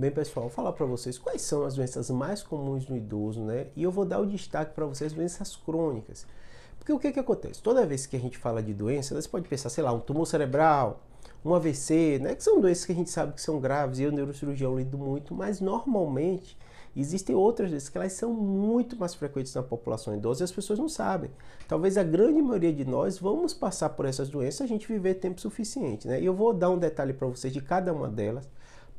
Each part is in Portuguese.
Bem, pessoal, vou falar para vocês quais são as doenças mais comuns no idoso, né? E eu vou dar o destaque para vocês doenças crônicas. Porque o que, que acontece? Toda vez que a gente fala de doença, você pode pensar, sei lá, um tumor cerebral, um AVC, né? Que são doenças que a gente sabe que são graves e eu, neurocirurgião, lido muito, mas normalmente existem outras doenças que elas são muito mais frequentes na população idosa e as pessoas não sabem. Talvez a grande maioria de nós vamos passar por essas doenças a gente viver tempo suficiente, né? E eu vou dar um detalhe para vocês de cada uma delas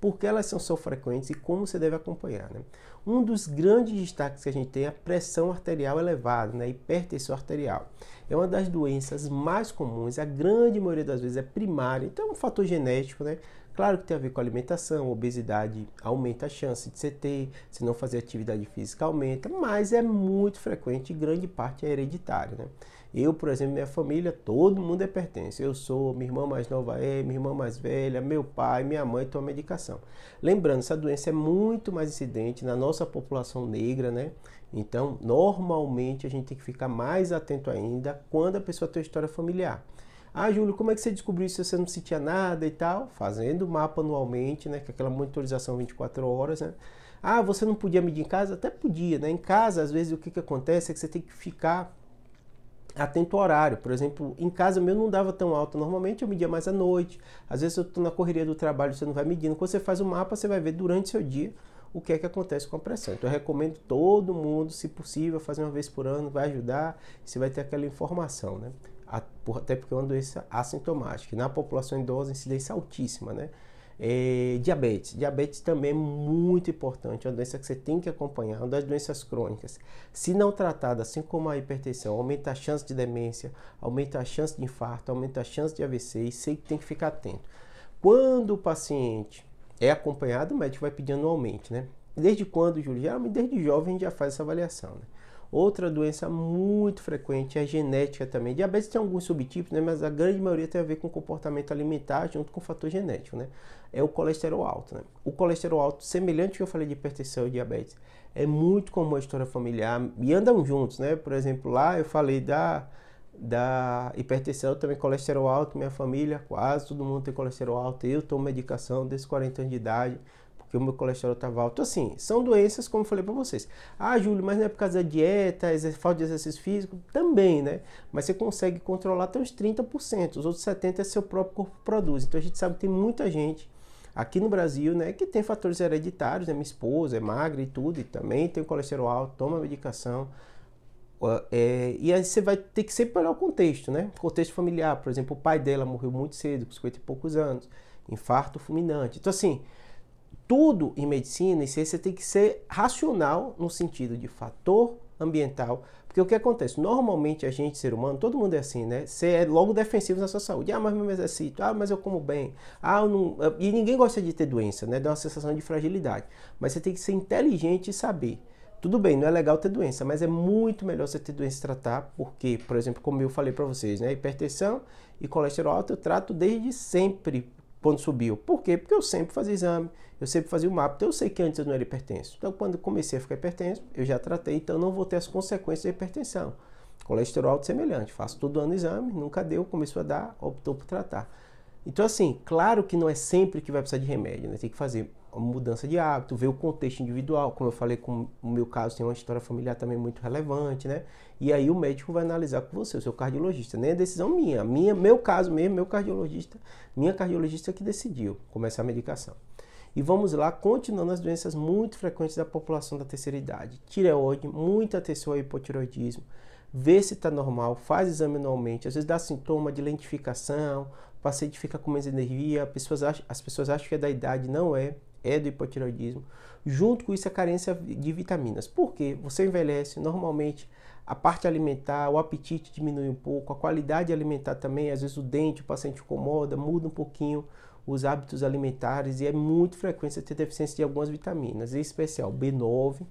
por que elas são só frequentes e como você deve acompanhar. Né? Um dos grandes destaques que a gente tem é a pressão arterial elevada, né? hipertensão arterial. É uma das doenças mais comuns, a grande maioria das vezes é primária, então é um fator genético, né? Claro que tem a ver com alimentação, obesidade aumenta a chance de você ter, se não fazer atividade física aumenta, mas é muito frequente e grande parte é hereditário, né? Eu, por exemplo, minha família, todo mundo é pertence. Eu sou, minha irmã mais nova é, minha irmã mais velha, meu pai, minha mãe toma medicação. Lembrando, essa doença é muito mais incidente na nossa população negra, né? Então, normalmente a gente tem que ficar mais atento ainda quando a pessoa tem história familiar. Ah, Júlio, como é que você descobriu isso se você não sentia nada e tal? Fazendo mapa anualmente, né? Com aquela monitorização 24 horas, né? Ah, você não podia medir em casa? Até podia, né? Em casa, às vezes, o que, que acontece é que você tem que ficar atento ao horário. Por exemplo, em casa meu não dava tão alto. Normalmente eu media mais à noite. Às vezes eu estou na correria do trabalho, você não vai medindo. Quando você faz o mapa, você vai ver durante seu dia o que é que acontece com a pressão. Então eu recomendo todo mundo, se possível, fazer uma vez por ano, vai ajudar, você vai ter aquela informação, né? até porque é uma doença assintomática. Na população idosa, incidência é altíssima, né? É, diabetes. Diabetes também é muito importante, é uma doença que você tem que acompanhar, é uma das doenças crônicas. Se não tratada, assim como a hipertensão, aumenta a chance de demência, aumenta a chance de infarto, aumenta a chance de AVC e sempre tem que ficar atento. Quando o paciente é acompanhado, o médico vai pedir anualmente, né? Desde quando, Júlio? Geralmente desde jovem a gente já faz essa avaliação, né? Outra doença muito frequente é a genética também. Diabetes tem alguns subtipos, né, mas a grande maioria tem a ver com comportamento alimentar junto com fator genético, né? É o colesterol alto, né? O colesterol alto, semelhante ao que eu falei de hipertensão e diabetes, é muito comum a história familiar e andam juntos, né? Por exemplo, lá eu falei da da hipertensão, também colesterol alto, minha família, quase todo mundo tem colesterol alto. Eu tomo medicação desde 40 anos de idade que o meu colesterol estava alto. Então, assim, são doenças, como eu falei para vocês. Ah, Júlio, mas não é por causa da dieta, falta de exercício físico? Também, né? Mas você consegue controlar até uns 30%. Os outros 70% é seu próprio corpo produz. Então a gente sabe que tem muita gente aqui no Brasil, né, que tem fatores hereditários, né? Minha esposa é magra e tudo, e também tem o colesterol alto, toma medicação. É, e aí você vai ter que sempre olhar o contexto, né? Contexto familiar, por exemplo, o pai dela morreu muito cedo, com 50 e poucos anos, infarto fulminante. Então, assim, tudo em medicina e ciência tem que ser racional no sentido de fator ambiental. Porque o que acontece? Normalmente a gente, ser humano, todo mundo é assim, né? Você é logo defensivo na sua saúde. Ah, mas eu me exercito. Ah, mas eu como bem. Ah, eu não... E ninguém gosta de ter doença, né? Dá uma sensação de fragilidade. Mas você tem que ser inteligente e saber. Tudo bem, não é legal ter doença, mas é muito melhor você ter doença e tratar, porque, por exemplo, como eu falei para vocês, né? Hipertensão e colesterol alto eu trato desde sempre quando subiu. Por quê? Porque eu sempre fazia exame, eu sempre fazia o mapa, então eu sei que antes eu não era hipertenso. Então, quando comecei a ficar hipertenso, eu já tratei, então não vou ter as consequências da hipertensão. Colesterol é alto semelhante, faço todo ano exame, nunca deu, começou a dar, optou por tratar. Então, assim, claro que não é sempre que vai precisar de remédio, né? Tem que fazer mudança de hábito, ver o contexto individual, como eu falei com o meu caso, tem uma história familiar também muito relevante, né? E aí o médico vai analisar com você, o seu cardiologista, nem é decisão minha, minha, meu caso mesmo, meu cardiologista, minha cardiologista que decidiu começar a medicação. E vamos lá, continuando as doenças muito frequentes da população da terceira idade. Tireoide, muita atenção ao hipotireoidismo. Vê se está normal, faz exame anualmente. Às vezes dá sintoma de lentificação, o paciente fica com menos energia, pessoas acham, as pessoas acham que é da idade, não é é do hipotiroidismo, junto com isso a carência de vitaminas. Por quê? Você envelhece, normalmente a parte alimentar, o apetite diminui um pouco, a qualidade alimentar também, às vezes o dente, o paciente incomoda, muda um pouquinho os hábitos alimentares e é muito frequente ter deficiência de algumas vitaminas, em especial B9,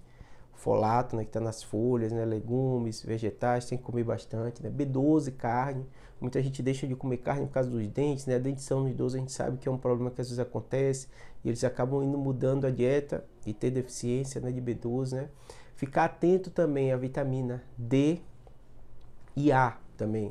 folato, né, que está nas folhas, né, legumes, vegetais, tem que comer bastante, né, B12, carne. Muita gente deixa de comer carne por causa dos dentes, né, a dentição nos idosos a gente sabe que é um problema que às vezes acontece e eles acabam indo mudando a dieta e ter deficiência né, de B12, né. Ficar atento também à vitamina D e A também.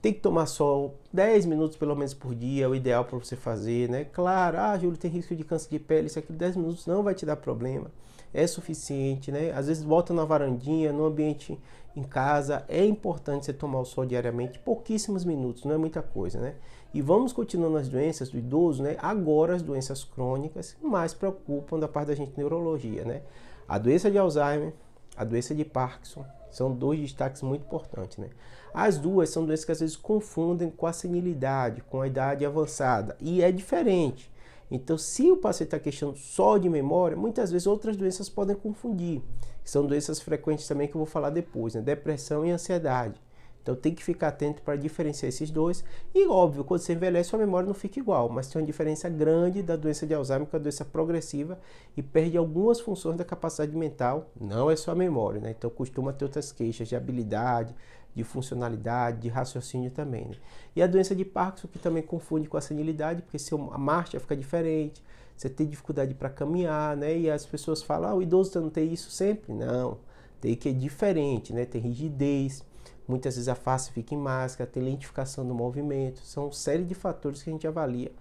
Tem que tomar sol 10 minutos pelo menos por dia, é o ideal para você fazer, né? Claro, ah, Júlio, tem risco de câncer de pele, isso aqui 10 minutos não vai te dar problema é suficiente, né? Às vezes volta na varandinha, no ambiente em casa, é importante você tomar o sol diariamente, pouquíssimos minutos, não é muita coisa, né? E vamos continuando as doenças do idoso, né? Agora as doenças crônicas mais preocupam da parte da gente neurologia, né? A doença de Alzheimer, a doença de Parkinson, são dois destaques muito importantes, né? As duas são doenças que às vezes confundem com a senilidade, com a idade avançada, e é diferente. Então, se o paciente está questionando só de memória, muitas vezes outras doenças podem confundir. São doenças frequentes também que eu vou falar depois, né? Depressão e ansiedade. Então tem que ficar atento para diferenciar esses dois. E óbvio, quando você envelhece, sua memória não fica igual, mas tem uma diferença grande da doença de Alzheimer, que é uma doença progressiva e perde algumas funções da capacidade mental, não é só a memória, né? Então costuma ter outras queixas de habilidade, de funcionalidade, de raciocínio também. Né? E a doença de Parkinson, que também confunde com a senilidade, porque se a marcha fica diferente, você tem dificuldade para caminhar, né? E as pessoas falam, ah, o idoso não tem isso sempre. Não, tem que é diferente, né? Tem rigidez Muitas vezes a face fica em máscara, tem lentificação do movimento. São uma série de fatores que a gente avalia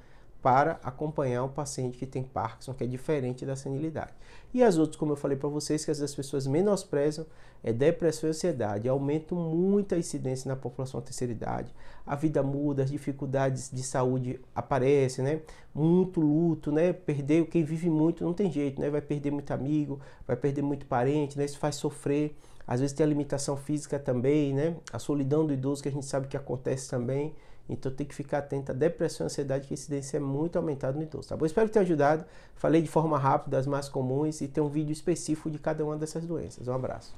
para acompanhar um paciente que tem Parkinson, que é diferente da senilidade. E as outras, como eu falei para vocês, que as pessoas menosprezam, é depressão e ansiedade. Aumenta muito a incidência na população da terceira idade. A vida muda, as dificuldades de saúde aparecem, né? Muito luto, né? Perder, quem vive muito não tem jeito, né? Vai perder muito amigo, vai perder muito parente, né? Isso faz sofrer. Às vezes tem a limitação física também, né? A solidão do idoso que a gente sabe que acontece também. Então tem que ficar atento à depressão e ansiedade, que a incidência é muito aumentada no idoso, tá bom? Espero ter ajudado. Falei de forma rápida as mais comuns e tem um vídeo específico de cada uma dessas doenças. Um abraço.